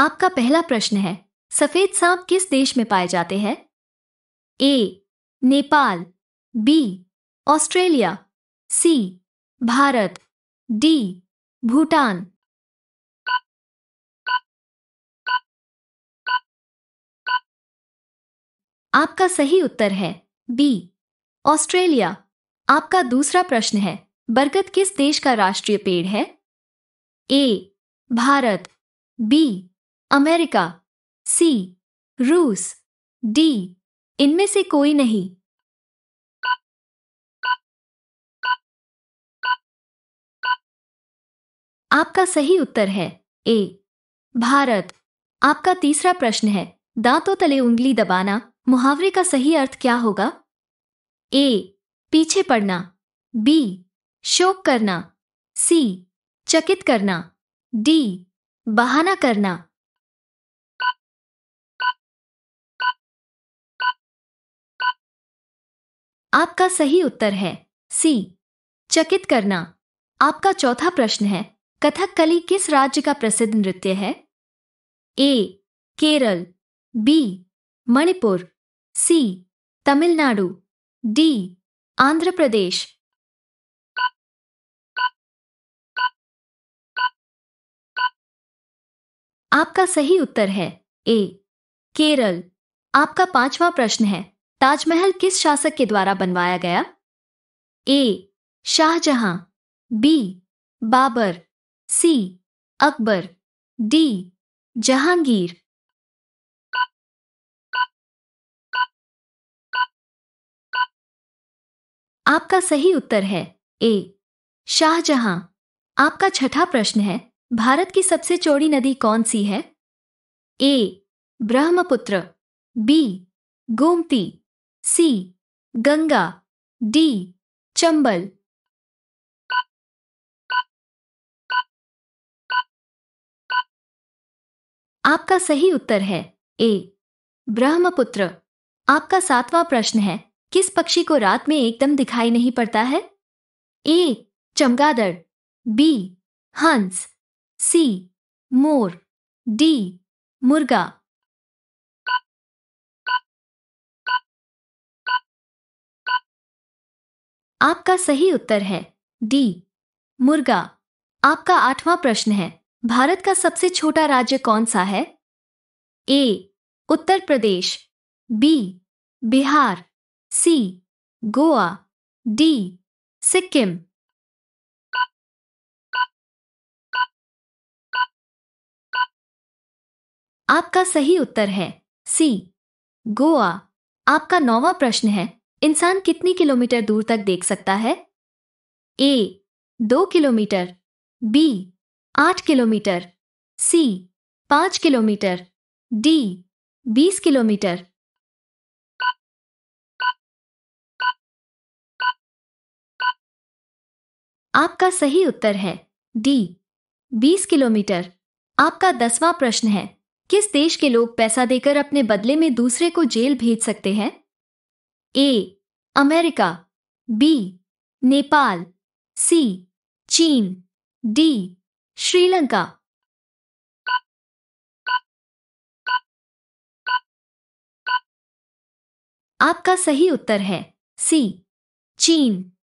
आपका पहला प्रश्न है सफेद सांप किस देश में पाए जाते हैं A Nepal B Australia C Bharat D Bhutan आपका सही उत्तर है बी ऑस्ट्रेलिया आपका दूसरा प्रश्न है बरगद किस देश का राष्ट्रीय पेड़ है A Bharat B America C रूस डी इनमें से कोई नहीं आपका सही उत्तर है ए भारत आपका तीसरा प्रश्न है दांतों तले उंगली दबाना मुहावरे का सही अर्थ क्या होगा ए पीछे पड़ना बी शोक करना सी चकित करना डी बहाना करना आपका सही उत्तर है सी चकित करना आपका चौथा प्रश्न है कथकली किस राज्य का प्रसिद्ध नृत्य है A Kerala B Manipur C Tamil Nadu D Andhra Pradesh आपका सही उत्तर है ए केरल आपका पांचवा प्रश्न है ताजमहल किस शासक के द्वारा बनवाया गया A Shah Jahan B Babur C Akbar D Jahangir आपका सही उत्तर है ए शाहजहां आपका छठा प्रश्न है भारत की सबसे चौड़ी नदी कौन सी है A Brahmaputra B Gomti C Ganga D Chambal आपका सही उत्तर है ए ब्रह्मपुत्र आपका सातवां प्रश्न है किस पक्षी को रात में एकदम दिखाई नहीं पड़ता है ए चमगादड़ बी हंस सी मोर डी मुर्गा आपका सही उत्तर है डी मुर्गा आपका आठवां प्रश्न है भारत का सबसे छोटा राज्य कौन सा है A Uttar Pradesh B Bihar C Goa D Sikkim आपका सही उत्तर है सी गोवा आपका नौवा प्रश्न है इंसान कितनी किलोमीटर दूर तक देख सकता है ए दो किलोमीटर बी आठ किलोमीटर सी पांच किलोमीटर डी बीस किलोमीटर आपका सही उत्तर है डी बीस किलोमीटर आपका दसवां प्रश्न है किस देश के लोग पैसा देकर अपने बदले में दूसरे को जेल भेज सकते हैं A America B Nepal C चीन डी श्रीलंका आपका सही उत्तर है सी चीन